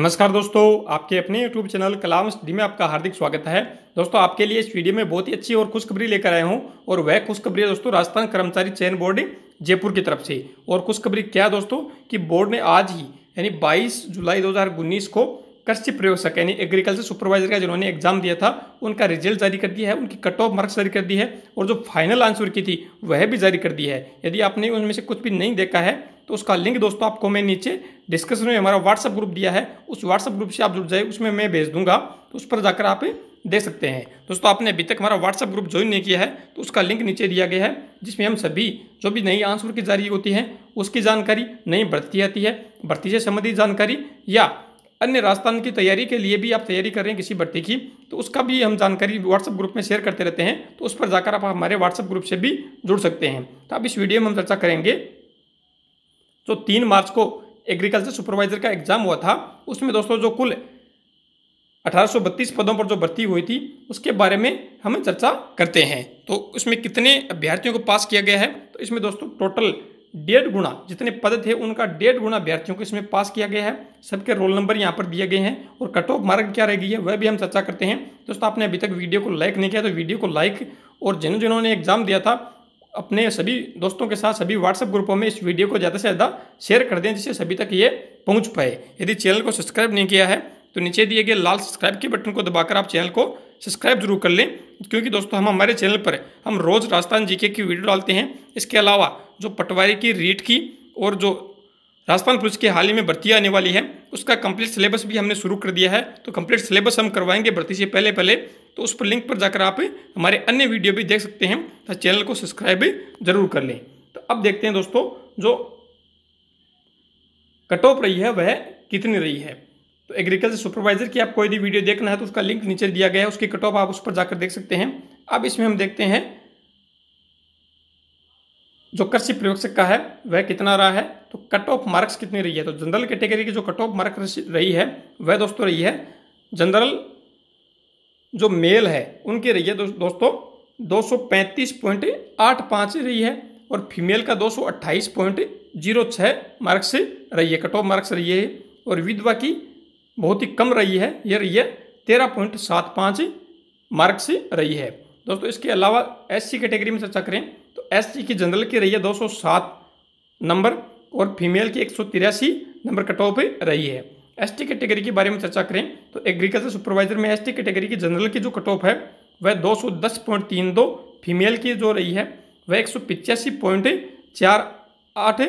नमस्कार दोस्तों आपके अपने यूट्यूब चैनल कलाम डी में आपका हार्दिक स्वागत है दोस्तों आपके लिए इस वीडियो में बहुत ही अच्छी और खुशखबरी लेकर आया हूं और वह खुशखबरी है दोस्तों राजस्थान कर्मचारी चयन बोर्ड जयपुर की तरफ से और खुशखबरी क्या दोस्तों कि बोर्ड ने आज ही यानी 22 जुलाई दो को कृषि प्रयोगशक यानी एग्रीकल्चर सुपरवाइजर का जिन्होंने एग्जाम दिया था उनका रिजल्ट जारी कर दिया है उनकी कट ऑफ मार्क्स जारी कर दी है और जो फाइनल आंसर की थी वह भी जारी कर दी है यदि आपने उनमें से कुछ भी नहीं देखा है तो उसका लिंक दोस्तों आपको मैं नीचे डिस्क्रिप्शन में हमारा व्हाट्सअप ग्रुप दिया है उस व्हाट्सअप ग्रुप से आप जुड़ जाए उसमें मैं भेज दूंगा तो उस पर जाकर आप दे सकते हैं दोस्तों आपने अभी तक हमारा व्हाट्सअप ग्रुप ज्वाइन नहीं किया है तो उसका लिंक नीचे दिया गया है जिसमें हम सभी जो भी नई आंसर की जारी होती है उसकी जानकारी नई भर्ती आती है भर्ती से संबंधित जानकारी या अन्य राजस्थान की तैयारी के लिए भी आप तैयारी कर रहे हैं किसी भर्ती की तो उसका भी हम जानकारी व्हाट्सएप ग्रुप में शेयर करते रहते हैं तो उस पर जाकर आप हमारे व्हाट्सएप ग्रुप से भी जुड़ सकते हैं तो आप इस वीडियो में हम चर्चा करेंगे जो तीन मार्च को एग्रीकल्चर सुपरवाइजर का एग्जाम हुआ था उसमें दोस्तों जो कुल अठारह पदों पर जो भर्ती हुई थी उसके बारे में हम चर्चा करते हैं तो उसमें कितने अभ्यर्थियों को पास किया गया है तो इसमें दोस्तों टोटल डेढ़ गुना जितने पद थे उनका डेढ़ गुना अभ्यर्थियों को इसमें पास किया गया है सबके रोल नंबर यहाँ पर दिए गए हैं और कट ऑफ मार्क क्या रह गई है वह भी हम चर्चा करते हैं दोस्तों आपने अभी तक वीडियो को लाइक नहीं किया तो वीडियो को लाइक और जिन जिन्होंने एग्जाम दिया था अपने सभी दोस्तों के साथ सभी व्हाट्सएप ग्रुपों में इस वीडियो को ज़्यादा से ज़्यादा शेयर कर दें जिससे सभी तक ये पहुँच पाए यदि चैनल को सब्सक्राइब नहीं किया है तो नीचे दिए गए लाल सब्सक्राइब के बटन को दबाकर आप चैनल को सब्सक्राइब जरूर कर लें क्योंकि दोस्तों हम हमारे चैनल पर हम रोज़ राजस्थान जीके की वीडियो डालते हैं इसके अलावा जो पटवारी की रीट की और जो राजस्थान पुलिस की हाल ही में भर्ती आने वाली है उसका कंप्लीट सिलेबस भी हमने शुरू कर दिया है तो कंप्लीट सिलेबस हम करवाएंगे भर्ती से पहले पहले तो उस पर लिंक पर जाकर आप हमारे अन्य वीडियो भी देख सकते हैं तो चैनल को सब्सक्राइब जरूर कर लें तो अब देखते हैं दोस्तों जो कट ऑफ रही है वह कितनी रही है तो एग्रीकल्चर सुपरवाइजर की आप कोई भी वीडियो देखना है तो उसका लिंक नीचे दिया गया है उसकी कट ऑफ आप उस पर जाकर देख सकते हैं अब इसमें हम देखते हैं जो कृषि प्रयोगशक का है वह कितना रहा है तो कट ऑफ मार्क्स कितनी रही है तो जनरल कैटेगरी की जो कट ऑफ मार्क रही है वह दोस्तों रही है जनरल जो मेल है उनकी रही है दो, दोस्तों 235.85 रही है और फीमेल का छः मार्क्स रही है कट ऑफ मार्क्स रही है और विधवा की बहुत ही कम रही है ये रही है तेरह पॉइंट सात पाँच मार्क्स रही है दोस्तों इसके अलावा एस सी कैटेगरी में चर्चा करें तो एस सी की जनरल की रही है दो सौ सात नंबर और फीमेल की एक सौ तिरासी नंबर कट ऑफ रही है एस टी कैटेगरी के बारे में चर्चा करें तो एग्रीकल्चर सुपरवाइजर में एस टी कैटेगरी की जनरल की जो कट ऑफ है वह दो सौ दस पॉइंट तीन दो फीमेल की जो रही है वह एक सौ पिचासी पॉइंट चार आठ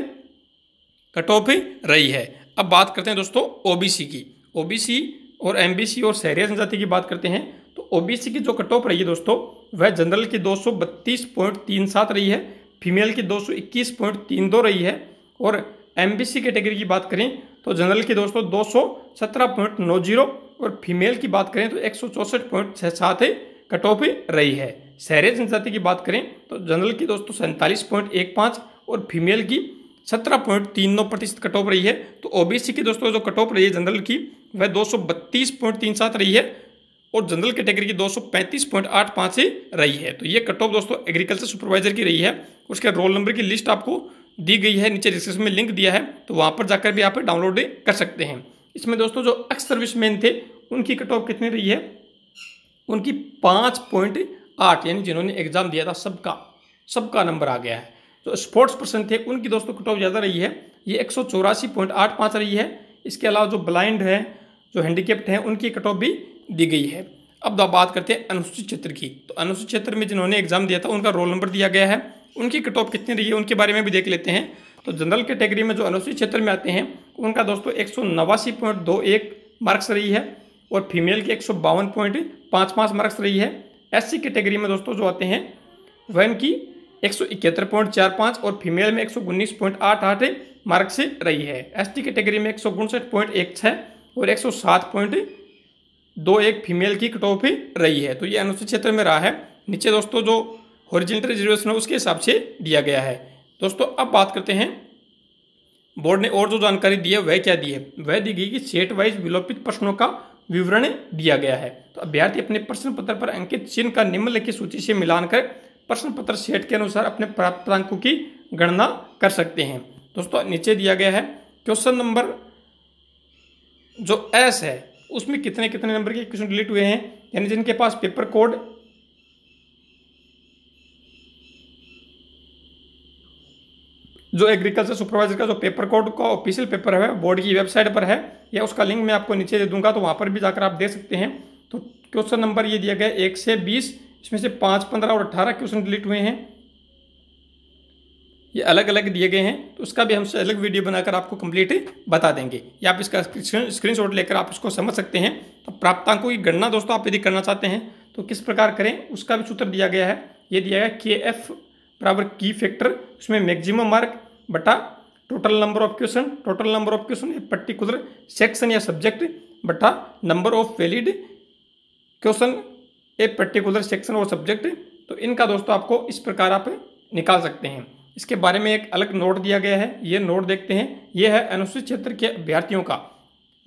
कट ऑफ रही है अब बात करते हैं दोस्तों ओबीसी की ओबीसी और एमबीसी और शहरिया जनजाति की बात करते हैं तो ओबीसी की जो कट ऑफ रही है दोस्तों वह जनरल की दो रही है फीमेल की दो रही है और सी कैटेगरी की बात करें तो जनरल की दोस्तों दो और फीमेल की बात करें तो एक है कट ऑफ रही है शहरी जनजाति की बात करें तो जनरल की दोस्तों सैंतालीस पॉइंट एक पाँच और फीमेल की सत्रह पॉइंट तीन नौ प्रतिशत कट ऑफ रही है तो ओबीसी की दोस्तों जो कट ऑफ रही है जनरल की वह दो सौ बत्तीस पॉइंट तीन सात रही है और जनरल कैटेगरी की दो सौ पैंतीस पॉइंट आठ पाँच ही रही है तो ये कट ऑफ दोस्तों एग्रीकल्चर सुपरवाइजर की रही है उसके रोल नंबर की लिस्ट आपको दी गई है नीचे डिस्क्रिप्शन में लिंक दिया है तो वहाँ पर जाकर भी आप डाउनलोड कर सकते हैं इसमें दोस्तों जो एक्स सर्विस मैन थे उनकी कट ऑफ कितनी रही है उनकी पाँच पॉइंट आठ यानी जिन्होंने एग्ज़ाम दिया था सबका सबका नंबर आ गया है तो स्पोर्ट्स पर्सन थे उनकी दोस्तों कट ऑफ ज़्यादा रही है ये एक रही है इसके अलावा जो ब्लाइंड है जो हैंडीकेप्ट हैं उनकी कट ऑफ भी दी गई है अब तो बात करते हैं अनुसूचित क्षेत्र की तो अनुसूचित क्षेत्र में जिन्होंने एग्जाम दिया था उनका रोल नंबर दिया गया है उनकी कट ऑफ कितनी रही है उनके बारे में भी देख लेते हैं तो जनरल कैटेगरी में जो अनुसूचित क्षेत्र में आते हैं उनका दोस्तों एक मार्क्स रही है और फीमेल की एक मार्क्स रही है एस कैटेगरी में दोस्तों जो आते हैं वह इनकी एक सौ इकहत्तर पॉइंट चार पाँच और फीमेल में एक सौ उन्नीस पॉइंट आठ आठ मार्क से रही है एसटी कैटेगरी में एक सौ उनसठ पॉइंट एक छः और एक सौ सात पॉइंट दो एक फीमेल की कट ऑफ रही है तो ये अनुसूचित क्षेत्र में रहा है नीचे दोस्तों जो ओरिजिनल रिजर्वेशन है उसके हिसाब से दिया गया है दोस्तों अब बात करते हैं बोर्ड ने और जो जानकारी दी है वह क्या दी है वह दी गई कि सेट वाइज विलोपित प्रश्नों का विवरण दिया गया है तो अभ्यर्थी अपने प्रश्न पत्र पर अंकित चिन्ह का निम्नलिखित सूची से मिलान कर प्रश्न पत्र सेट के अनुसार अपने प्राप्त अंकों की गणना कर सकते हैं दोस्तों नीचे दिया गया है क्वेश्चन नंबर जो एस है उसमें कितने कितने नंबर के क्वेश्चन डिलीट हुए हैं यानी जिनके पास पेपर कोड जो एग्रीकल्चर सुपरवाइजर का जो पेपर कोड का ऑफिशियल पेपर है बोर्ड की वेबसाइट पर है या उसका लिंक मैं आपको नीचे दे दूंगा तो वहां पर भी जाकर आप देख सकते हैं तो क्वेश्चन नंबर ये दिया गया एक से बीस इसमें से पाँच पंद्रह और अट्ठारह क्वेश्चन डिलीट हुए हैं ये अलग अलग दिए गए हैं तो उसका भी हम अलग वीडियो बनाकर आपको कंप्लीट बता देंगे या आप इसका स्क्रीन शॉट लेकर आप इसको समझ सकते हैं तो प्राप्तांकों की गणना दोस्तों आप यदि करना चाहते हैं तो किस प्रकार करें उसका भी सूत्र दिया गया है ये दिया गया के एफ बराबर की फैक्टर उसमें मैक्सिमम मार्क बटा total number of question total number of question particular section या सब्जेक्ट बटा number of valid question a particular section और सब्जेक्ट तो इनका दोस्तों आपको इस प्रकार आप निकाल सकते हैं इसके बारे में एक अलग नोट दिया गया है ये नोट देखते हैं ये है अनुसूचित क्षेत्र के अभ्यर्थियों का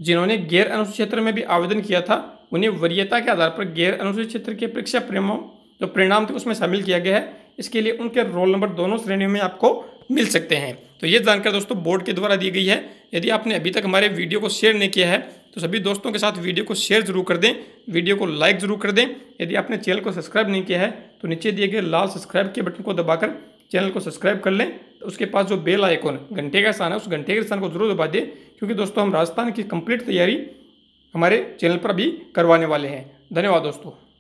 जिन्होंने गैर अनुसूचित क्षेत्र में भी आवेदन किया था उन्हें वरीयता के आधार पर गैर अनुसूचित क्षेत्र के परीक्षा परिणाम जो परिणाम थे उसमें शामिल किया गया है इसके लिए उनके रोल नंबर दोनों श्रेणियों में आपको मिल सकते हैं तो ये जानकारी दोस्तों बोर्ड के द्वारा दी गई है यदि आपने अभी तक हमारे वीडियो को शेयर नहीं किया है तो सभी दोस्तों के साथ वीडियो को शेयर जरूर कर दें वीडियो को लाइक जरूर कर दें यदि आपने चैनल को सब्सक्राइब नहीं किया है तो नीचे दिए गए लाल सब्सक्राइब के बटन को दबाकर चैनल को सब्सक्राइब कर लें तो उसके पास जो बेल आइकॉन घंटे का स्थान है उस घंटे के स्थान को जरूर दबा दें क्योंकि दोस्तों हम राजस्थान की कंप्लीट तैयारी हमारे चैनल पर भी करवाने वाले हैं धन्यवाद दोस्तों